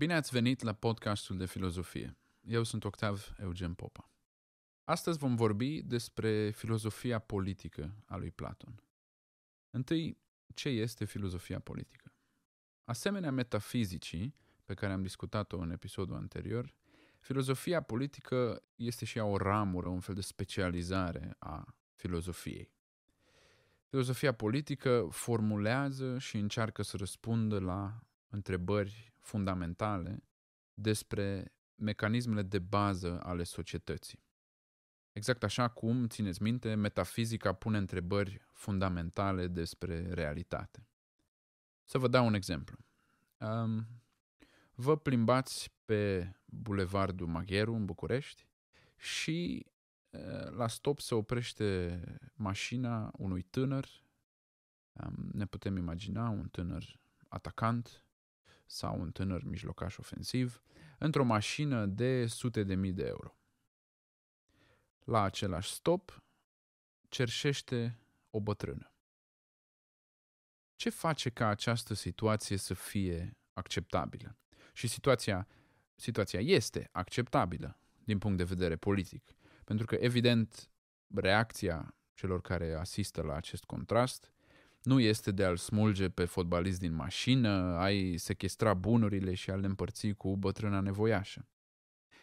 Bine ați venit la podcastul de filozofie. Eu sunt Octav Eugen Popa. Astăzi vom vorbi despre filozofia politică a lui Platon. Întâi, ce este filozofia politică? Asemenea metafizicii, pe care am discutat-o în episodul anterior, filozofia politică este și ea o ramură, un fel de specializare a filozofiei. Filozofia politică formulează și încearcă să răspundă la întrebări fundamentale despre mecanismele de bază ale societății. Exact așa cum, țineți minte, metafizica pune întrebări fundamentale despre realitate. Să vă dau un exemplu. Um, vă plimbați pe Bulevardul Magheru în București și la stop se oprește mașina unui tânăr. Um, ne putem imagina un tânăr atacant sau un tânăr mijlocaș ofensiv într-o mașină de sute de mii de euro. La același stop, cerșește o bătrână. Ce face ca această situație să fie acceptabilă? Și situația, situația este acceptabilă din punct de vedere politic, pentru că, evident, reacția celor care asistă la acest contrast nu este de a-l smulge pe fotbalist din mașină, ai sequestra bunurile și a l împărți cu bătrâna nevoiașă.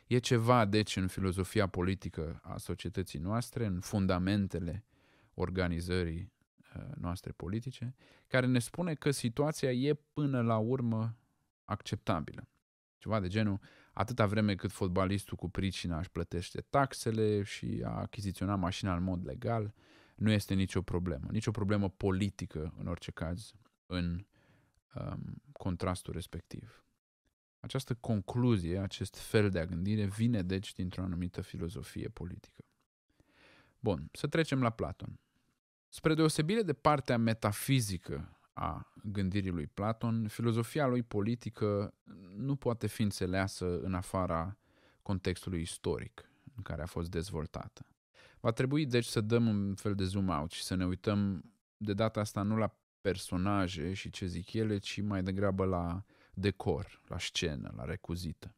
E ceva, deci, în filozofia politică a societății noastre, în fundamentele organizării uh, noastre politice, care ne spune că situația e până la urmă acceptabilă. Ceva de genul, atâta vreme cât fotbalistul cu pricina își plătește taxele și a achiziționat mașina în mod legal, nu este nicio problemă, nicio problemă politică în orice caz în um, contrastul respectiv. Această concluzie, acest fel de a gândire vine deci dintr-o anumită filozofie politică. Bun, să trecem la Platon. Spre deosebire de partea metafizică a gândirii lui Platon, filozofia lui politică nu poate fi înțeleasă în afara contextului istoric în care a fost dezvoltată. Va trebui deci să dăm un fel de zoom out și să ne uităm de data asta nu la personaje și ce zic ele, ci mai degrabă la decor, la scenă, la recuzită.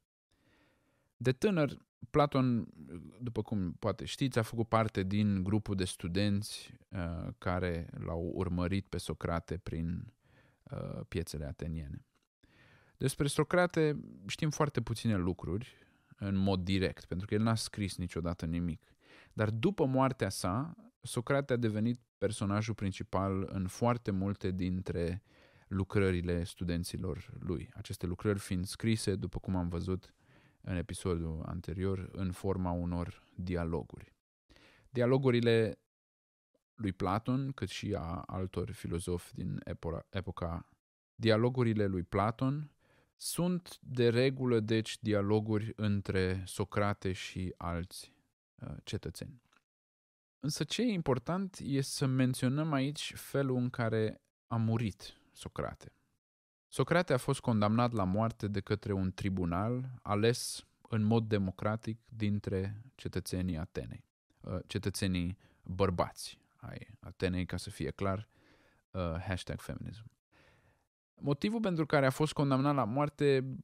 De tânăr, Platon, după cum poate știți, a făcut parte din grupul de studenți uh, care l-au urmărit pe Socrate prin uh, piețele ateniene. Despre Socrate știm foarte puține lucruri în mod direct, pentru că el n-a scris niciodată nimic. Dar după moartea sa, Socrate a devenit personajul principal în foarte multe dintre lucrările studenților lui. Aceste lucrări fiind scrise, după cum am văzut în episodul anterior, în forma unor dialoguri. Dialogurile lui Platon, cât și a altor filozofi din epoca, epoca dialogurile lui Platon sunt de regulă, deci, dialoguri între Socrate și alți Uh, cetățeni. Însă ce e important e să menționăm aici felul în care a murit Socrate. Socrate a fost condamnat la moarte de către un tribunal ales în mod democratic dintre cetățenii Atenei, uh, cetățenii bărbați ai Atenei, ca să fie clar, uh, hashtag feminism. Motivul pentru care a fost condamnat la moarte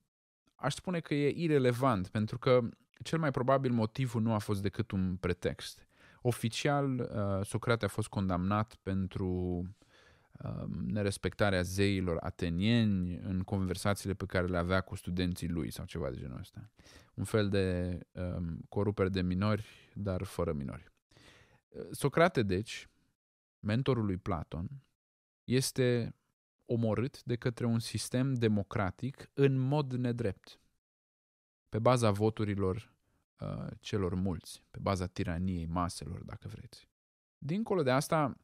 aș spune că e irelevant, pentru că cel mai probabil motivul nu a fost decât un pretext. Oficial, uh, Socrate a fost condamnat pentru uh, nerespectarea zeilor atenieni în conversațiile pe care le avea cu studenții lui sau ceva de genul ăsta. Un fel de um, corupere de minori, dar fără minori. Uh, Socrate, deci, mentorul lui Platon, este omorât de către un sistem democratic în mod nedrept, pe baza voturilor uh, celor mulți, pe baza tiraniei maselor, dacă vreți. Dincolo de asta,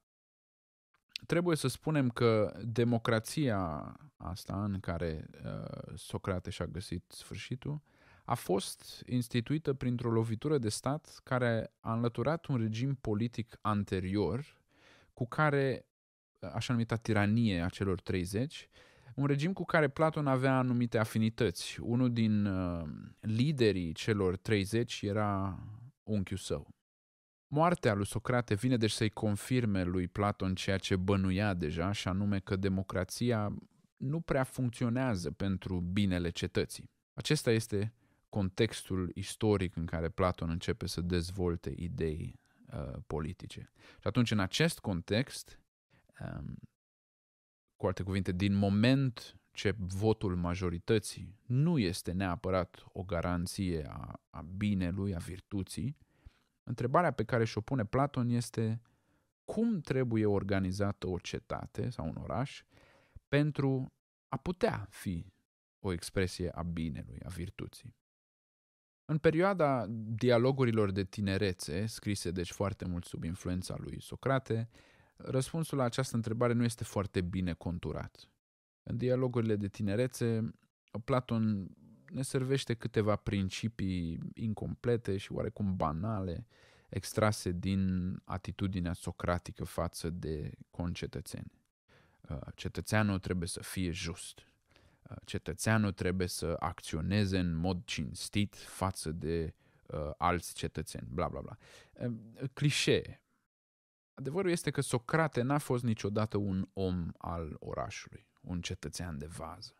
trebuie să spunem că democrația asta în care uh, Socrate și-a găsit sfârșitul a fost instituită printr-o lovitură de stat care a înlăturat un regim politic anterior cu care, uh, așa numită tiranie a celor 30, un regim cu care Platon avea anumite afinități. Unul din uh, liderii celor 30 era unchiul său. Moartea lui Socrate vine deci să-i confirme lui Platon ceea ce bănuia deja, și anume că democrația nu prea funcționează pentru binele cetății. Acesta este contextul istoric în care Platon începe să dezvolte idei uh, politice. Și atunci, în acest context, um, cu alte cuvinte, din moment ce votul majorității nu este neapărat o garanție a, a binelui, a virtuții, întrebarea pe care și-o pune Platon este cum trebuie organizată o cetate sau un oraș pentru a putea fi o expresie a binelui, a virtuții. În perioada dialogurilor de tinerețe, scrise deci foarte mult sub influența lui Socrate, Răspunsul la această întrebare nu este foarte bine conturat. În dialogurile de tinerețe, Platon ne servește câteva principii incomplete și oarecum banale, extrase din atitudinea socratică față de concetățeni. Uh, cetățeanul trebuie să fie just. Uh, cetățeanul trebuie să acționeze în mod cinstit față de uh, alți cetățeni, bla bla bla. Clișee, Adevărul este că Socrate n-a fost niciodată un om al orașului, un cetățean de vază.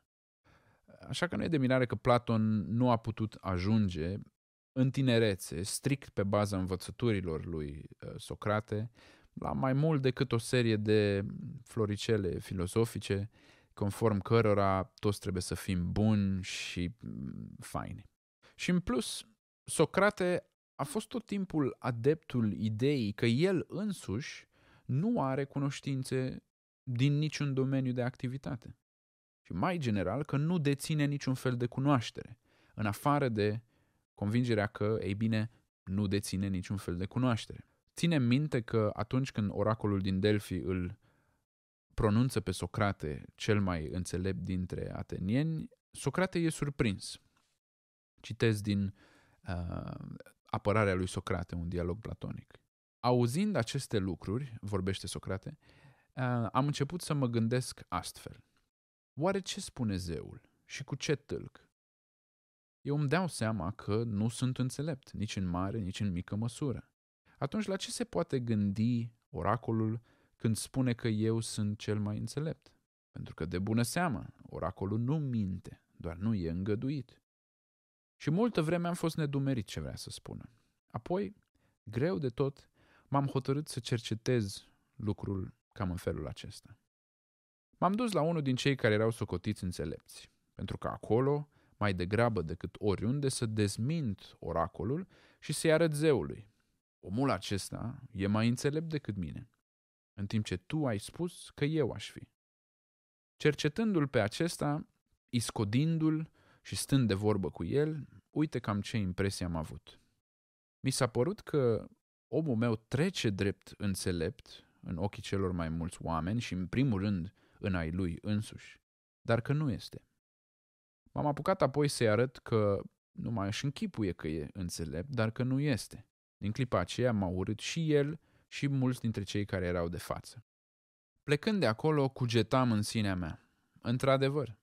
Așa că nu e de mirare că Platon nu a putut ajunge în tinerețe, strict pe baza învățăturilor lui uh, Socrate, la mai mult decât o serie de floricele filosofice, conform cărora toți trebuie să fim buni și mm, faini. Și în plus, Socrate a fost tot timpul adeptul ideii că el însuși nu are cunoștințe din niciun domeniu de activitate. Și mai general că nu deține niciun fel de cunoaștere, în afară de convingerea că, ei bine, nu deține niciun fel de cunoaștere. Ține minte că atunci când oracolul din Delphi îl pronunță pe Socrate, cel mai înțelept dintre atenieni, Socrate e surprins. Citez din uh, apărarea lui Socrate, un dialog platonic. Auzind aceste lucruri, vorbește Socrate, uh, am început să mă gândesc astfel. Oare ce spune zeul și cu ce tâlc? Eu îmi dau seama că nu sunt înțelept, nici în mare, nici în mică măsură. Atunci la ce se poate gândi oracolul când spune că eu sunt cel mai înțelept? Pentru că, de bună seamă, oracolul nu minte, doar nu e îngăduit. Și multă vreme am fost nedumerit ce vrea să spună. Apoi, greu de tot, m-am hotărât să cercetez lucrul cam în felul acesta. M-am dus la unul din cei care erau socotiți înțelepți, pentru că acolo, mai degrabă decât oriunde, să dezmint oracolul și să-i arăt zeului. Omul acesta e mai înțelept decât mine, în timp ce tu ai spus că eu aș fi. Cercetându-l pe acesta, iscodindu-l, și stând de vorbă cu el, uite cam ce impresie am avut. Mi s-a părut că omul meu trece drept înțelept în ochii celor mai mulți oameni și, în primul rând, în ai lui însuși, dar că nu este. M-am apucat apoi să-i arăt că nu mai își închipuie că e înțelept, dar că nu este. Din clipa aceea m-a urât și el și mulți dintre cei care erau de față. Plecând de acolo, cugetam în sinea mea. Într-adevăr,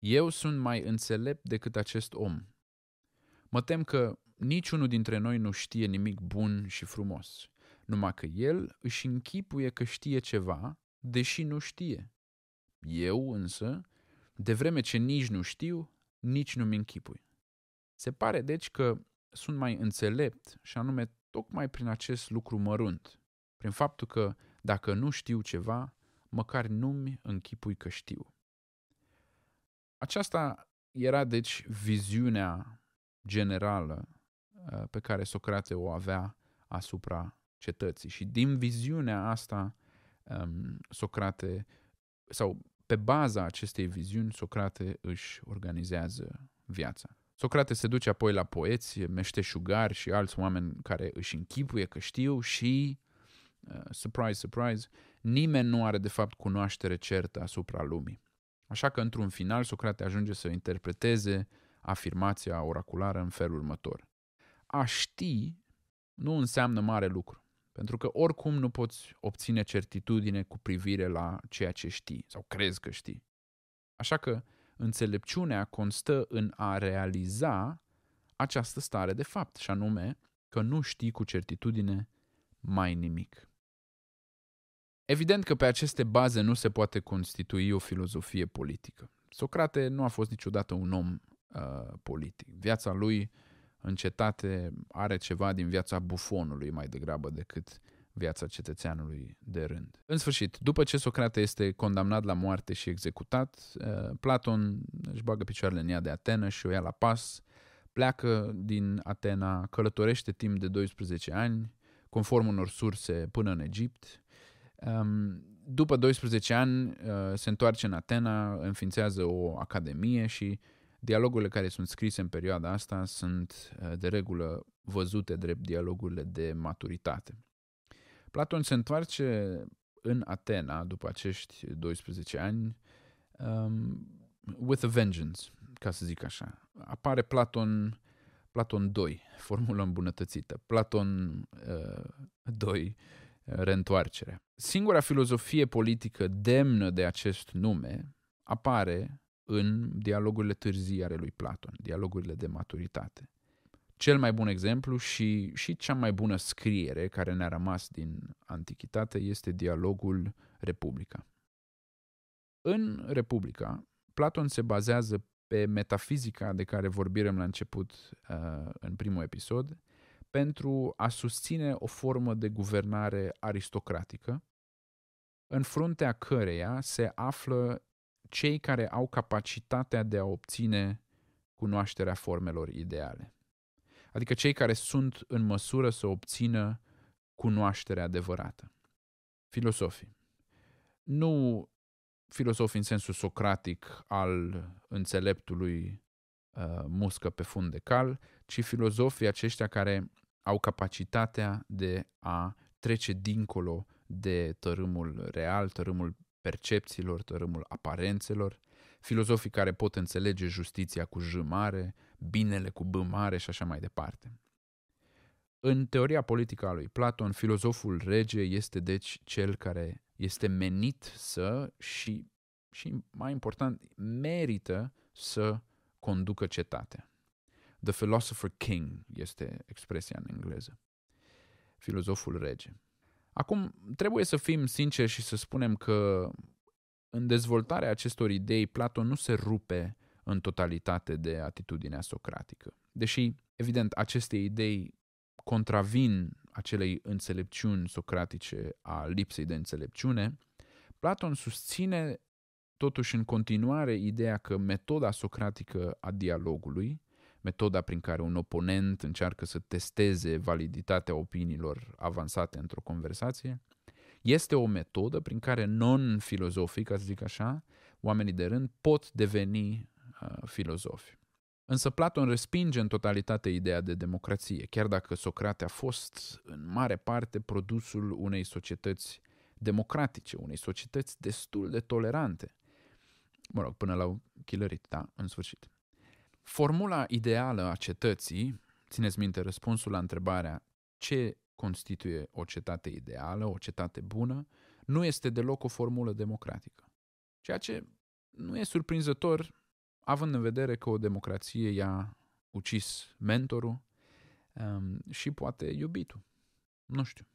eu sunt mai înțelept decât acest om. Mă tem că niciunul dintre noi nu știe nimic bun și frumos, numai că el își închipuie că știe ceva, deși nu știe. Eu însă, de vreme ce nici nu știu, nici nu-mi închipui. Se pare deci că sunt mai înțelept și anume tocmai prin acest lucru mărunt, prin faptul că dacă nu știu ceva, măcar nu-mi închipui că știu. Aceasta era deci viziunea generală uh, pe care Socrate o avea asupra cetății și din viziunea asta um, Socrate sau pe baza acestei viziuni Socrate își organizează viața. Socrate se duce apoi la poeți, meșteșugari și alți oameni care își închipuie că știu și, uh, surprise, surprise, nimeni nu are de fapt cunoaștere certă asupra lumii. Așa că, într-un final, Socrate ajunge să interpreteze afirmația oraculară în felul următor. A ști nu înseamnă mare lucru, pentru că oricum nu poți obține certitudine cu privire la ceea ce știi sau crezi că știi. Așa că înțelepciunea constă în a realiza această stare de fapt, și anume că nu știi cu certitudine mai nimic. Evident că pe aceste baze nu se poate constitui o filozofie politică. Socrate nu a fost niciodată un om uh, politic. Viața lui în cetate are ceva din viața bufonului mai degrabă decât viața cetățeanului de rând. În sfârșit, după ce Socrate este condamnat la moarte și executat, uh, Platon își bagă picioarele în ea de Atena și o ia la pas, pleacă din Atena, călătorește timp de 12 ani, conform unor surse până în Egipt, după 12 ani uh, se întoarce în Atena, înființează o academie și dialogurile care sunt scrise în perioada asta sunt uh, de regulă văzute drept dialogurile de maturitate. Platon se întoarce în Atena după acești 12 ani um, with a vengeance, ca să zic așa. Apare Platon Platon 2, formula îmbunătățită. Platon uh, 2 reîntoarcerea. Singura filozofie politică demnă de acest nume apare în dialogurile târzii ale lui Platon, dialogurile de maturitate. Cel mai bun exemplu și, și cea mai bună scriere care ne-a rămas din antichitate este dialogul Republica. În Republica, Platon se bazează pe metafizica de care vorbim la început uh, în primul episod, pentru a susține o formă de guvernare aristocratică, în fruntea căreia se află cei care au capacitatea de a obține cunoașterea formelor ideale. Adică cei care sunt în măsură să obțină cunoașterea adevărată. Filosofii. Nu filosofi în sensul socratic al înțeleptului uh, muscă pe fund de cal, ci filozofii aceștia care au capacitatea de a trece dincolo de tărâmul real, tărâmul percepțiilor, tărâmul aparențelor, filozofii care pot înțelege justiția cu J mare, binele cu B mare și așa mai departe. În teoria politică a lui Platon, filozoful rege este deci cel care este menit să și, și mai important, merită să conducă cetatea. The Philosopher King este expresia în engleză. Filozoful rege. Acum, trebuie să fim sinceri și să spunem că în dezvoltarea acestor idei, Platon nu se rupe în totalitate de atitudinea socratică. Deși, evident, aceste idei contravin acelei înțelepciuni socratice a lipsei de înțelepciune, Platon susține totuși în continuare ideea că metoda socratică a dialogului metoda prin care un oponent încearcă să testeze validitatea opiniilor avansate într-o conversație, este o metodă prin care non ca să zic așa, oamenii de rând pot deveni uh, filozofi. Însă Platon respinge în totalitate ideea de democrație, chiar dacă Socrate a fost în mare parte produsul unei societăți democratice, unei societăți destul de tolerante. Mă rog, până la chilărit, da, în sfârșit. Formula ideală a cetății, țineți minte răspunsul la întrebarea ce constituie o cetate ideală, o cetate bună, nu este deloc o formulă democratică. Ceea ce nu e surprinzător, având în vedere că o democrație i-a ucis mentorul um, și poate iubitul. Nu știu.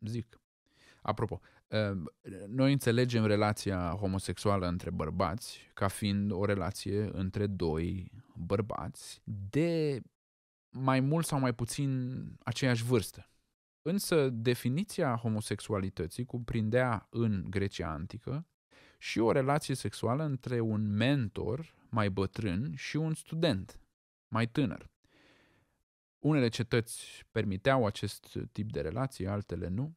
Zic. Apropo, Ehm, noi înțelegem relația homosexuală între bărbați ca fiind o relație între doi bărbați de mai mult sau mai puțin aceeași vârstă. Însă definiția homosexualității cuprindea în Grecia antică și o relație sexuală între un mentor mai bătrân și un student mai tânăr. Unele cetăți permiteau acest tip de relație, altele nu.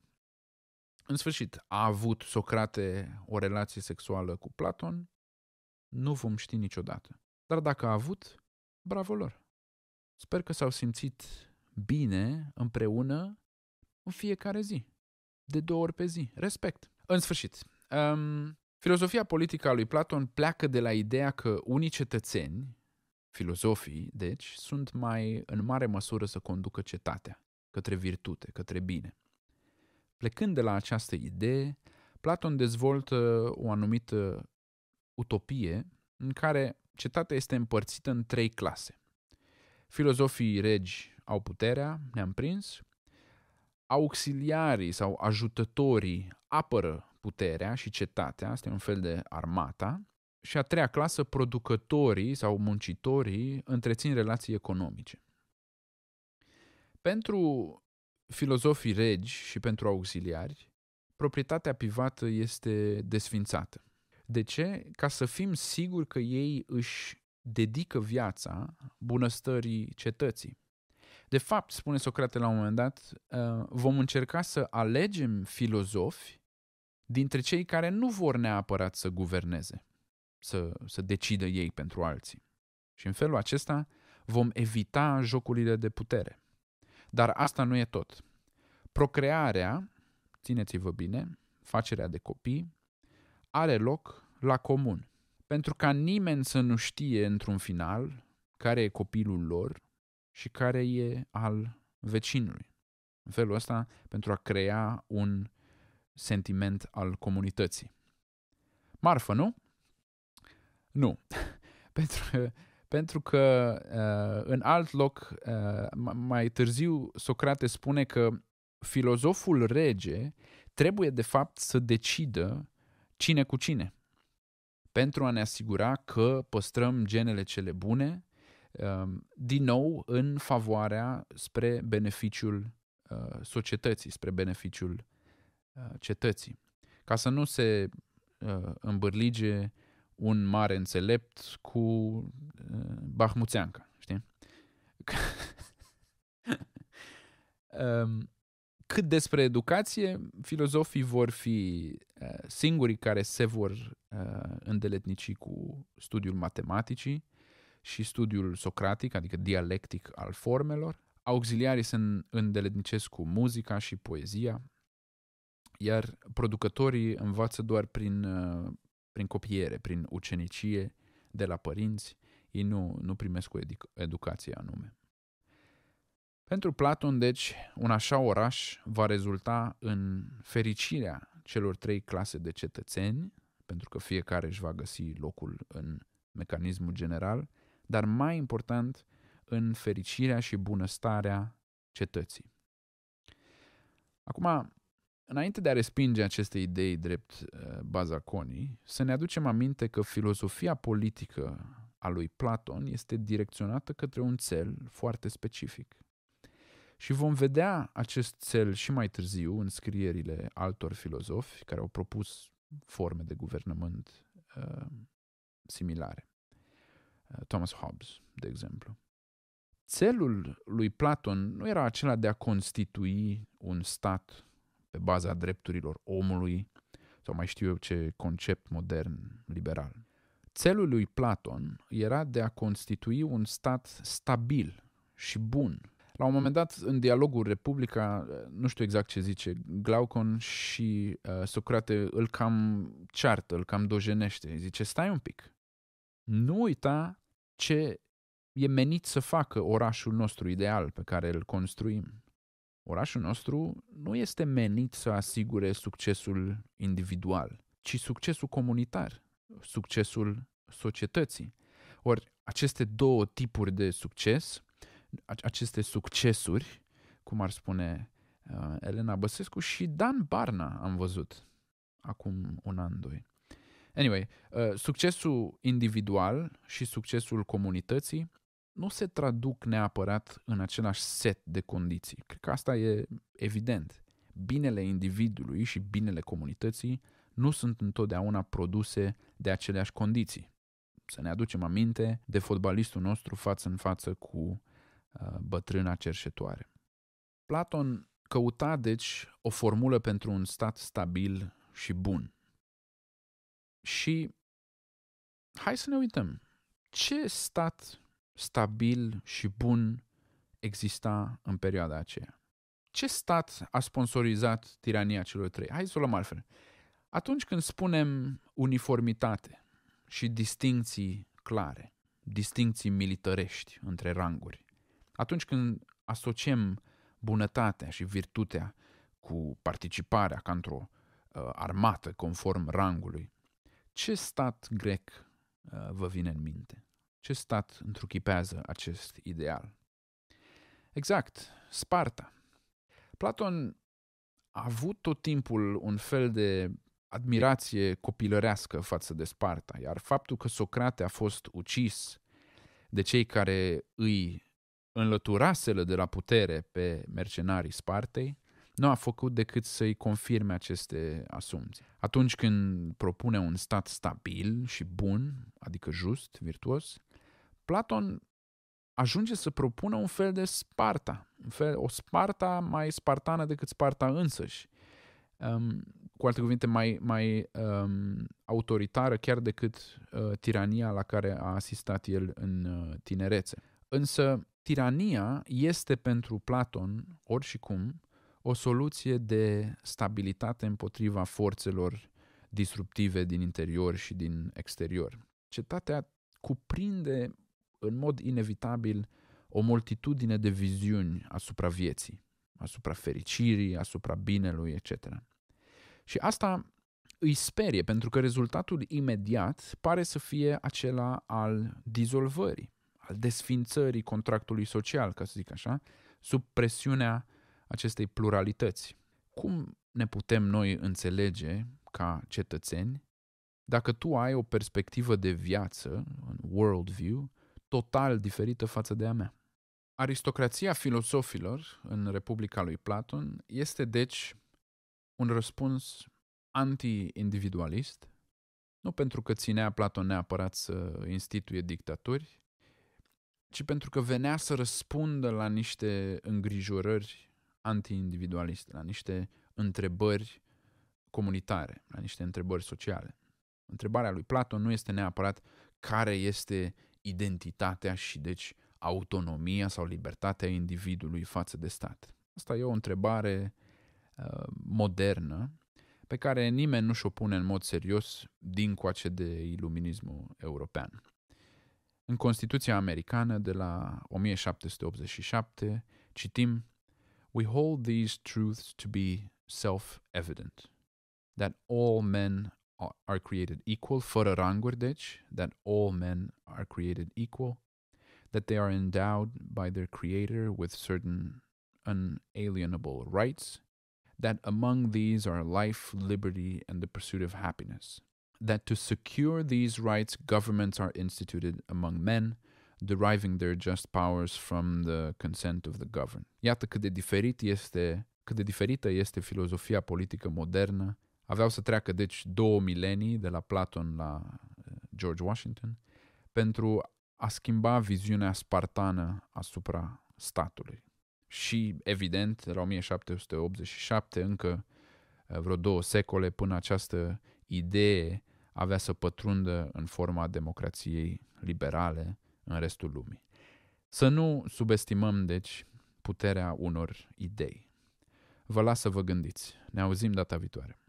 În sfârșit, a avut Socrate o relație sexuală cu Platon? Nu vom ști niciodată. Dar dacă a avut, bravo lor! Sper că s-au simțit bine împreună în fiecare zi, de două ori pe zi. Respect! În sfârșit, um, filozofia politică a lui Platon pleacă de la ideea că unii cetățeni, filozofii, deci, sunt mai în mare măsură să conducă cetatea către virtute, către bine. Plecând de la această idee, Platon dezvoltă o anumită utopie în care cetatea este împărțită în trei clase. Filozofii regi au puterea, ne-am prins, auxiliarii sau ajutătorii apără puterea și cetatea, asta e un fel de armata, și a treia clasă, producătorii sau muncitorii întrețin relații economice. Pentru filozofii regi și pentru auxiliari, proprietatea privată este desfințată. De ce? Ca să fim siguri că ei își dedică viața bunăstării cetății. De fapt, spune Socrate la un moment dat, uh, vom încerca să alegem filozofi dintre cei care nu vor neapărat să guverneze, să, să decidă ei pentru alții. Și în felul acesta vom evita jocurile de putere. Dar asta nu e tot. Procrearea, țineți-vă bine, facerea de copii, are loc la comun. Pentru ca nimeni să nu știe într-un final care e copilul lor și care e al vecinului. În felul ăsta, pentru a crea un sentiment al comunității. Marfă, nu? Nu. pentru că pentru că uh, în alt loc, uh, mai târziu, Socrate spune că filozoful rege trebuie de fapt să decidă cine cu cine. Pentru a ne asigura că păstrăm genele cele bune, um, din nou în favoarea spre beneficiul uh, societății, spre beneficiul uh, cetății. Ca să nu se uh, îmbârlige un mare înțelept cu uh, Bahmuțeanca, știi? Um, cât despre educație, filozofii vor fi uh, singurii care se vor uh, îndeletnici cu studiul matematicii și studiul socratic, adică dialectic al formelor. Auxiliarii se îndeletnicesc cu muzica și poezia, iar producătorii învață doar prin uh, prin copiere, prin ucenicie de la părinți, ei nu, nu primesc o edu- educație anume. Pentru Platon, deci, un așa oraș va rezulta în fericirea celor trei clase de cetățeni, pentru că fiecare își va găsi locul în mecanismul general, dar mai important, în fericirea și bunăstarea cetății. Acum, înainte de a respinge aceste idei drept uh, bazaconii, să ne aducem aminte că filozofia politică a lui Platon este direcționată către un cel foarte specific. Și vom vedea acest cel și mai târziu în scrierile altor filozofi care au propus forme de guvernământ uh, similare. Uh, Thomas Hobbes, de exemplu. Țelul lui Platon nu era acela de a constitui un stat pe baza drepturilor omului sau mai știu eu ce concept modern liberal. Țelul lui Platon era de a constitui un stat stabil și bun. La un moment dat, în dialogul Republica, nu știu exact ce zice, Glaucon și uh, Socrate îl cam ceartă, îl cam dojenește. Îi zice, stai un pic, nu uita ce e menit să facă orașul nostru ideal pe care îl construim. Orașul nostru nu este menit să asigure succesul individual, ci succesul comunitar, succesul societății. Ori aceste două tipuri de succes, aceste succesuri, cum ar spune uh, Elena Băsescu și Dan Barna am văzut acum un an, doi. Anyway, uh, succesul individual și succesul comunității nu se traduc neapărat în același set de condiții. Cred că asta e evident. Binele individului și binele comunității nu sunt întotdeauna produse de aceleași condiții. Să ne aducem aminte de fotbalistul nostru față în față cu uh, bătrâna cerșetoare. Platon căuta, deci, o formulă pentru un stat stabil și bun. Și hai să ne uităm. Ce stat stabil și bun exista în perioada aceea. Ce stat a sponsorizat tirania celor trei? Hai să o luăm altfel. Atunci când spunem uniformitate și distinții clare, distinții militărești între ranguri, atunci când asociem bunătatea și virtutea cu participarea ca într-o uh, armată conform rangului, ce stat grec uh, vă vine în minte? Ce stat întruchipează acest ideal? Exact, Sparta. Platon a avut tot timpul un fel de admirație copilărească față de Sparta, iar faptul că Socrate a fost ucis de cei care îi înlăturaseră de la putere pe mercenarii Spartei, nu a făcut decât să-i confirme aceste asumții. Atunci când propune un stat stabil și bun, adică just, virtuos, Platon ajunge să propună un fel de Sparta, un fel, o Sparta mai spartană decât Sparta însăși. Um, cu alte cuvinte, mai, mai um, autoritară chiar decât uh, tirania la care a asistat el în uh, tinerețe. Însă, tirania este pentru Platon, oricum o soluție de stabilitate împotriva forțelor disruptive din interior și din exterior. Cetatea cuprinde în mod inevitabil o multitudine de viziuni asupra vieții, asupra fericirii, asupra binelui, etc. Și asta îi sperie, pentru că rezultatul imediat pare să fie acela al dizolvării, al desfințării contractului social, ca să zic așa, sub presiunea acestei pluralități. Cum ne putem noi înțelege ca cetățeni dacă tu ai o perspectivă de viață, un world view, total diferită față de a mea. Aristocrația filosofilor în Republica lui Platon este deci un răspuns anti-individualist, nu pentru că ținea Platon neapărat să instituie dictaturi, ci pentru că venea să răspundă la niște îngrijorări anti-individualiste, la niște întrebări comunitare, la niște întrebări sociale. Întrebarea lui Platon nu este neapărat care este identitatea și deci autonomia sau libertatea individului față de stat? Asta e o întrebare uh, modernă pe care nimeni nu și-o pune în mod serios din coace de iluminismul european. În Constituția americană de la 1787 citim We hold these truths to be self-evident, that all men are created equal, For a deci, that all men are created equal, that they are endowed by their Creator with certain unalienable rights, that among these are life, liberty, and the pursuit of happiness, that to secure these rights, governments are instituted among men, deriving their just powers from the consent of the governed. Iată cât de diferit este cât de diferită este filozofia politică modernă Aveau să treacă, deci, două milenii, de la Platon la uh, George Washington, pentru a schimba viziunea spartană asupra statului. Și, evident, la 1787, încă uh, vreo două secole până această idee avea să pătrundă în forma democrației liberale în restul lumii. Să nu subestimăm, deci, puterea unor idei. Vă las să vă gândiți. Ne auzim data viitoare.